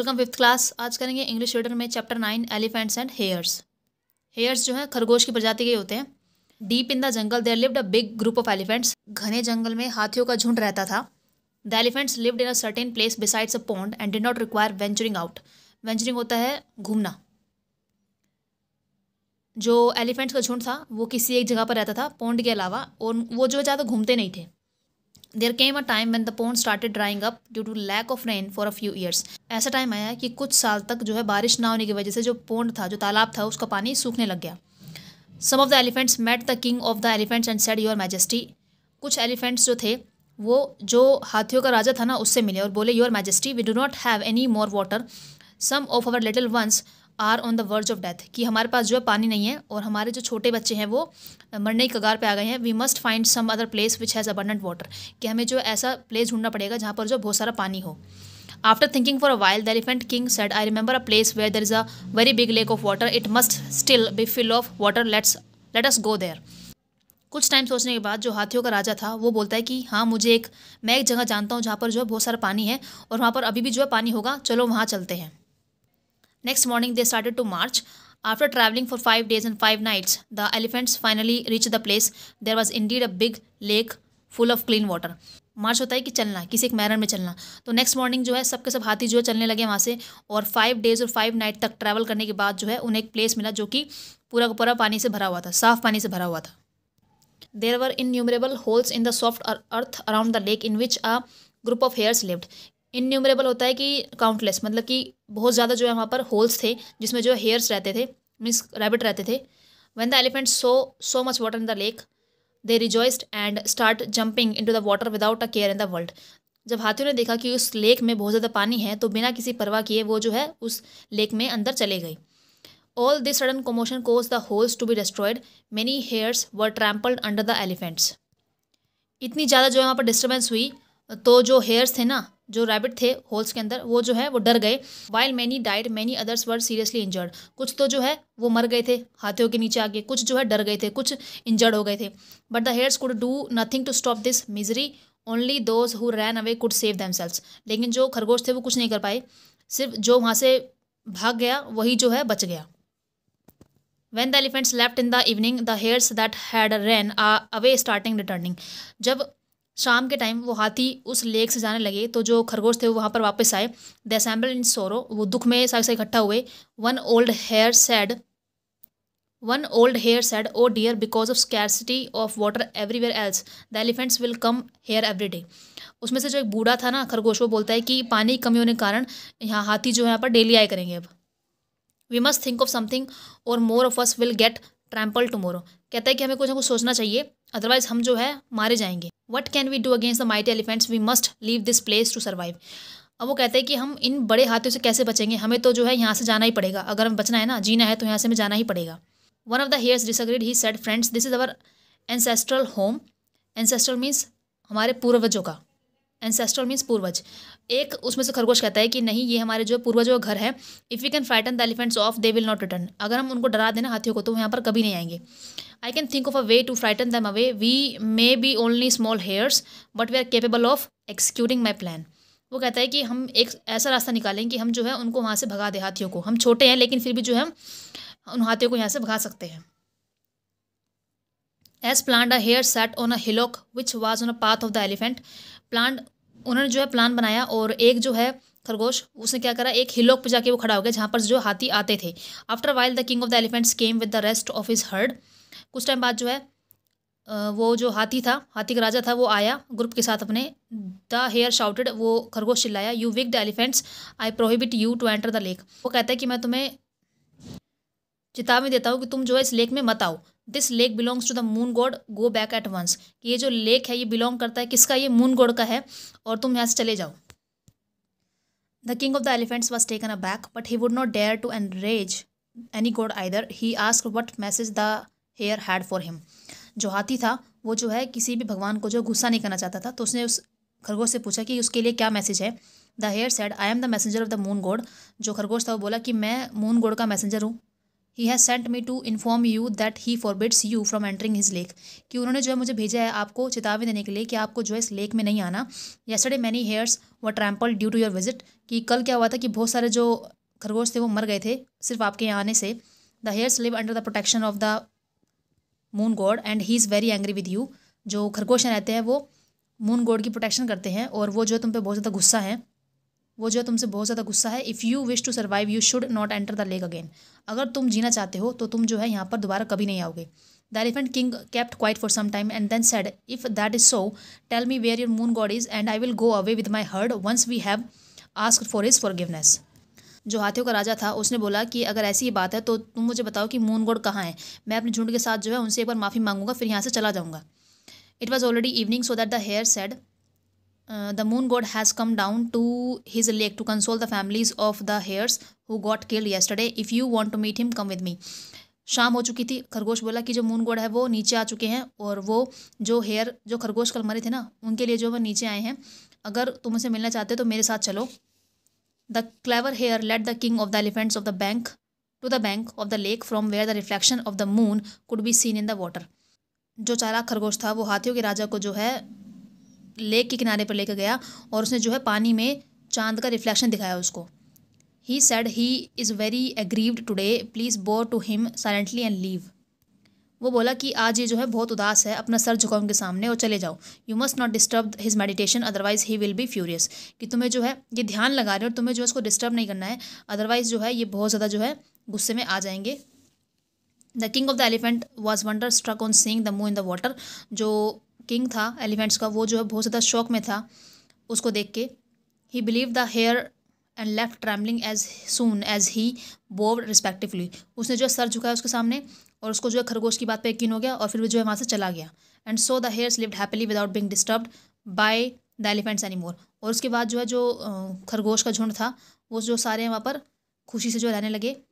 Welcome fifth class आज करेंगे English reader में chapter nine elephants and hares hares जो है खरगोश की प्रजाति के होते हैं deep in the jungle there lived a big group of elephants घने जंगल में हाथियों का झुंड रहता था the elephants lived in a certain place besides a pond and did not require venturing out venturing होता है घूमना जो एलिफेंट्स का झुंड था वो किसी एक जगह पर रहता था पोंड के अलावा और वो जो ज़्यादा घूमते नहीं थे there came a time when the pond started drying up due to lack of rain for a few years ऐसा टाइम आया कि कुछ साल तक जो है बारिश ना होने की वजह से जो पोन्ड था जो तालाब था उसका पानी सूखने लग गया some of the elephants met the king of the elephants and said your majesty कुछ एलिफेंट्स जो थे वो जो हाथियों का राजा था ना उससे मिले और बोले your majesty we do not have any more water some of our little ones are on the verge of death कि हमारे पास जो है पानी नहीं है और हमारे जो छोटे बच्चे हैं वो मरने की कगार पे आ गए हैं we must find some other place which has abundant water कि हमें जो ऐसा प्लेस ढूंढना पड़ेगा जहाँ पर जो बहुत सारा पानी हो after thinking for a while the elephant king said I remember a place where there is a very big lake of water it must still be full of water let's let us go there कुछ time सोचने के बाद जो हाथियों का राजा था वो बोलता है कि हाँ मुझे एक मैं एक जगह जानता हूँ जहाँ पर जो है बहुत सारा पानी है और वहाँ पर अभी भी जो है पानी होगा चलो वहाँ चलते हैं Next morning, they started to march. After traveling for five days and five nights, the elephants finally reached the place. There was indeed a big lake full of clean water. मार्च होता है कि चलना किसी एक मैरन में चलना तो नेक्स्ट मॉर्निंग जो है सबके सब हाथी जो है चलने लगे वहाँ से और फाइव डेज और फाइव नाइट तक ट्रैवल करने के बाद जो है उन्हें एक प्लेस मिला जो कि पूरा का पूरा पानी से भरा हुआ था साफ पानी से भरा हुआ था there were innumerable holes in the soft earth around the lake in which a group of hares lived innumerable होता है कि काउंटलेस मतलब कि बहुत ज़्यादा जो है वहाँ पर होल्स थे जिसमें जो हेयर्स रहते थे मीन्स रैबिट रहते थे when the elephant saw so much water in the lake they rejoiced and start jumping into the water without a care in the world जब हाथियों ने देखा कि उस लेक में बहुत ज़्यादा पानी है तो बिना किसी परवाह किए वो जो है उस लेक में अंदर चले गए all this sudden commotion caused the holes to be destroyed many hares were trampled under the elephants इतनी ज़्यादा जो है वहाँ पर डिस्टर्बेंस हुई तो जो हेयर्स थे ना जो रैबिट थे होल्स के अंदर वो जो है वो डर गए while many died many others were seriously injured कुछ तो जो है वो मर गए थे हाथियों के नीचे आगे कुछ जो है डर गए थे कुछ इंजर्ड हो गए थे but the hares could do nothing to stop this misery only those who ran away could save them लेकिन जो खरगोश थे वो कुछ नहीं कर पाए सिर्फ जो वहाँ से भाग गया वही जो है बच गया when the elephants left in the evening the hares that had ran a away starting returning जब शाम के टाइम वो हाथी उस लेक से जाने लगे तो जो खरगोश थे वो वहाँ पर वापस आए द असेंबल इन सोरो वो दुख में सारे सारे इकट्ठा हुए one old hare said one old hare said oh dear because of scarcity of water everywhere else the elephants will come here every day उसमें से जो एक बूढ़ा था ना खरगोश वो बोलता है कि पानी की कमी होने के कारण यहाँ हाथी जो है यहाँ पर डेली आए करेंगे अब we must think of something or more of us will get trample tomorrow कहता है कि हमें कुछ ना कुछ सोचना चाहिए अदरवाइज हम जो है मारे जाएंगे what can we do against the mighty elephants we must leave this place to survive अब वो कहते हैं कि हम इन बड़े हाथियों से कैसे बचेंगे हमें तो जो है यहाँ से जाना ही पड़ेगा अगर हम बचना है ना जीना है तो यहाँ से हमें जाना ही पड़ेगा one of the hares disagreed he said friends this is our ancestral home ancestral means हमारे पूर्वजों का एंसेस्ट्रल मीन्स पूर्वज एक उसमें से खरगोश कहता है कि नहीं ये हमारे जो पूर्वज वो घर है if you can frighten the elephants off they will not return अगर हम उनको डरा देना हाथियों को तो यहाँ पर कभी नहीं आएंगे I can think of a way to frighten them away we may be only small hares but we are capable of executing my plan वो कहता है कि हम एक ऐसा रास्ता निकालें कि हम जो है उनको वहाँ से भगा दें हाथियों को हम छोटे हैं लेकिन फिर भी जो है हम उन हाथियों को यहाँ से भगा सकते हैं as planned a hare sat on a hillock which was on a path of the elephant planned उन्होंने जो है प्लान बनाया और एक जो है खरगोश उसने क्या करा एक हिलोक पर जाके वो खड़ा हो गया जहाँ पर जो हाथी आते थे after while the king of the elephants came with the rest of his herd कुछ टाइम बाद जो है वो जो हाथी था हाथी का राजा था वो आया ग्रुप के साथ अपने द हेयर शाउटेड वो खरगोश चिल्लाया you wicked the elephants I prohibit you to enter the lake वो कहता है कि मैं तुम्हें चेतावनी देता हूँ कि तुम जो है इस लेक में मत आओ this lake belongs to the moon god go back at once कि ये जो लेक है ये बिलोंग करता है किसका ये मून गॉड का है और तुम यहाँ से चले जाओ the king of the elephants was taken aback but he would not dare to enrage rage any god either he ask what message the hare had for him जो हाथी था वो जो है किसी भी भगवान को जो गुस्सा नहीं करना चाहता था तो उसने उस खरगोश से पूछा कि उसके लिए क्या मैसेज है the hare said I am the messenger of the moon god जो खरगोश था वो बोला कि मैं मून गोड का मैसेंजर हूँ he has sent me to inform you that he forbids you from entering his lake कि उन्होंने जो है मुझे भेजा है आपको चेतावनी देने के लिए कि आपको जो है इस लेक में नहीं आना yesterday many hares were trample due to your visit कि कल क्या हुआ था कि बहुत सारे जो खरगोश थे वो मर गए थे सिर्फ आपके यहाँ आने से the hares live under the protection of the moon god and he is very angry with you जो खरगोश रहते हैं वो मून गॉड की प्रोटेक्शन करते हैं और वो जो है तुम पे बहुत ज़्यादा गुस्सा है वो जो है तुमसे बहुत ज़्यादा गुस्सा है if you wish to survive you should not enter the lake again अगर तुम जीना चाहते हो तो तुम जो है यहाँ पर दोबारा कभी नहीं आओगे the elephant king kept quiet for some time and then said if that is so tell me where your moon god is and I will go away with my herd once we have ask for his forgiveness जो हाथियों का राजा था उसने बोला कि अगर ऐसी ही बात है तो तुम मुझे बताओ कि मून गॉड कहाँ है मैं अपने झुंड के साथ जो है उनसे एक बार माफ़ी मांगूंगा फिर यहाँ से चला जाऊँगा it was already evening so that the hare said the moon god has come down to his lake to console the families of the hares who got killed yesterday. If you want to meet him come with me शाम हो चुकी थी खरगोश बोला कि जो moon गोड है वो नीचे आ चुके हैं और वो जो हेयर जो खरगोश कल मरे थे ना उनके लिए जो वह नीचे आए हैं अगर तुम उसे मिलना चाहते हो तो मेरे साथ चलो the clever hare led the king of the elephants of the bank to the bank of the lake from where the reflection of the moon could be seen in the water जो चारा खरगोश था वो हाथियों के राजा को जो है लेक के किनारे पर लेकर गया और उसने जो है पानी में चांद का रिफ्लेक्शन दिखाया उसको he said he is very aggrieved today please bow to him silently and leave वो बोला कि आज ये जो है बहुत उदास है अपना सर झुकाओ उनके सामने और चले जाओ you must not disturb his meditation otherwise he will be furious कि तुम्हें जो है ये ध्यान लगा रहे हो और तुम्हें जो है इसको डिस्टर्ब नहीं करना है अदरवाइज जो है ये बहुत ज़्यादा जो है गुस्से में आ जाएंगे the king of the elephant was wonder struck on seeing the moon in the water जो किंग था एलिफेंट्स का वो जो है बहुत ज़्यादा शौक में था उसको देख के he believe the hare and left travelling as soon as he bow respectively उसने जो है सर झुकाया उसके सामने और उसको जो है खरगोश की बात पर यकीन हो गया और फिर वो जो है वहाँ से चला गया and so the hares lived happily without being disturb by the elephants any more और उसके बाद जो है जो खरगोश का झुंड था वो जो सारे वहाँ पर खुशी से जो रहने लगे